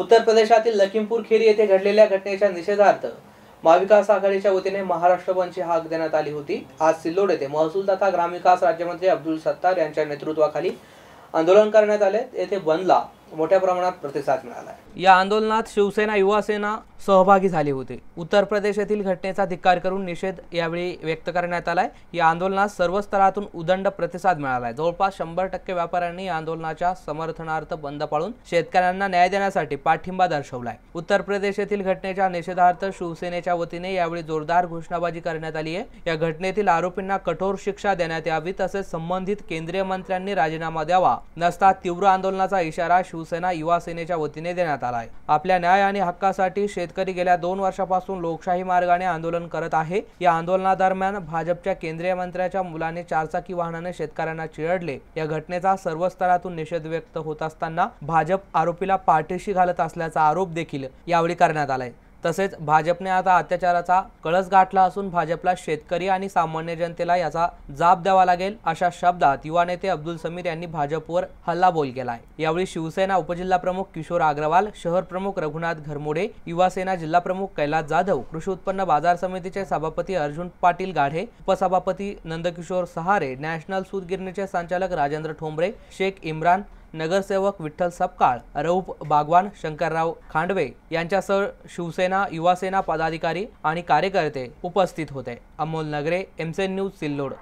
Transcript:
उत्तर प्रदेशातील लखीमपूर खेरी येथे घडलेल्या घटनेच्या निषेधार्थ महाविकास आघाडीच्या वतीने महाराष्ट्र बनची हाक देण्यात आली होती आज सिल्लोड येथे महसूल तथा ग्रामविकास राज्यमंत्री अब्दुल सत्तार यांच्या नेतृत्वाखाली आंदोलन करण्यात आले येथे बंदला मोठ्या प्रमाणात प्रतिसाद मिळाला आहे या आंदोलनात शिवसेना युवासेना सहभागी झाली होती उत्तर प्रदेश येथील घटनेचा धिक्कार करून निषेध यावेळी व्यक्त करण्यात आलाय या आंदोलनात सर्व स्तरातून उदंड प्रतिसाद मिळालाय जवळपास शंभर टक्के व्यापाऱ्यांनी या आंदोलनाच्या समर्थनार्थ बंद पाळून शेतकऱ्यांना न्याय देण्यासाठी पाठिंबा दर्शवलाय उत्तर प्रदेश येथील घटनेच्या निषेधार्थ शिवसेनेच्या वतीने यावेळी जोरदार घोषणाबाजी करण्यात आली आहे या घटनेतील आरोपींना कठोर शिक्षा देण्यात यावी तसेच संबंधित केंद्रीय मंत्र्यांनी राजीनामा द्यावा नसता तीव्र आंदोलनाचा इशारा शिवसेना युवासेनेच्या वतीने देण्यात आला आपल्या न्याय आणि हक्कासाठी शेतकरी गेल्या दोन वर्षापासून लोकशाही मार्गाने आंदोलन करत आहे या आंदोलनादरम्यान भाजपच्या केंद्रीय मंत्र्याच्या मुलाने चारचाकी वाहनाने शेतकऱ्यांना चिरडले या घटनेचा सर्व स्तरातून निषेध व्यक्त होत असताना भाजप आरोपीला पाठीशी घालत असल्याचा आरोप देखील यावेळी करण्यात आलाय तसेच भाजपने आता अत्याचाराचा कळस गाठला असून भाजपला शेतकरी आणि सामान्य जनतेला याचा जाब द्यावा लागेल अशा शब्दात युवा नेते अब्दुल समीर यांनी भाजपवर हल्लाबोल केलाय यावेळी शिवसेना उपजिल्हा प्रमुख किशोर अग्रवाल शहर प्रमुख रघुनाथ घरमोडे युवासेना जिल्हा प्रमुख कैलास जाधव कृषी उत्पन्न बाजार समितीचे सभापती अर्जुन पाटील गाढे उपसभापती नंदकिशोर सहारे नॅशनल सूतगिरणीचे संचालक राजेंद्र ठोंबरे शेख इम्रान नगरसेवक विठ्ठल सपकाळ रऊप बागवान शंकरराव खांडवे यांच्यासह शिवसेना युवासेना पदाधिकारी आणि कार्यकर्ते उपस्थित होते अमोल नगरे एमसेन न्यूज सिल्लोड